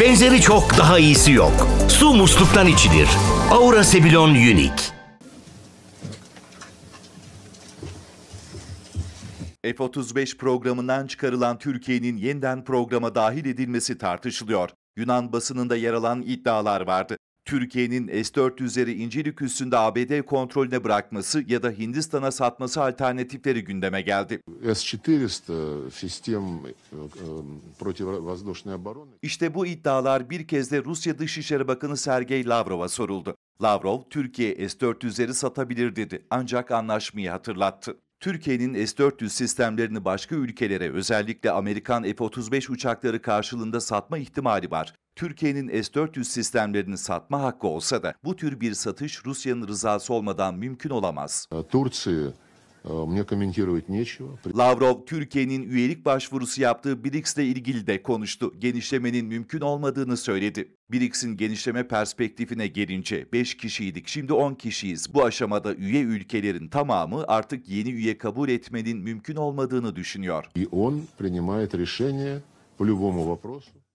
Benzeri çok daha iyisi yok. Su musluktan içilir. Aura Sebilon Unique. F-35 programından çıkarılan Türkiye'nin yeniden programa dahil edilmesi tartışılıyor. Yunan basınında yer alan iddialar vardı. Türkiye'nin S-400'leri İncirlik üssünde ABD kontrolüne bırakması ya da Hindistan'a satması alternatifleri gündeme geldi. S-400 e, sistem e, e, İşte bu iddialar bir kez de Rusya Dışişleri Bakanı Sergey Lavrov'a soruldu. Lavrov, Türkiye S-400'leri satabilir dedi ancak anlaşmayı hatırlattı. Türkiye'nin S-400 sistemlerini başka ülkelere özellikle Amerikan F-35 uçakları karşılığında satma ihtimali var. Türkiye'nin S-400 sistemlerini satma hakkı olsa da bu tür bir satış Rusya'nın rızası olmadan mümkün olamaz. Türkiye ee, e, Lavrov, Türkiye'nin üyelik başvurusu yaptığı BRICS ile ilgili de konuştu. Genişlemenin mümkün olmadığını söyledi. BRICS'in genişleme perspektifine gelince 5 kişiydik, şimdi 10 kişiyiz. Bu aşamada üye ülkelerin tamamı artık yeni üye kabul etmenin mümkün olmadığını düşünüyor. И он принимает решение по любому вопросу.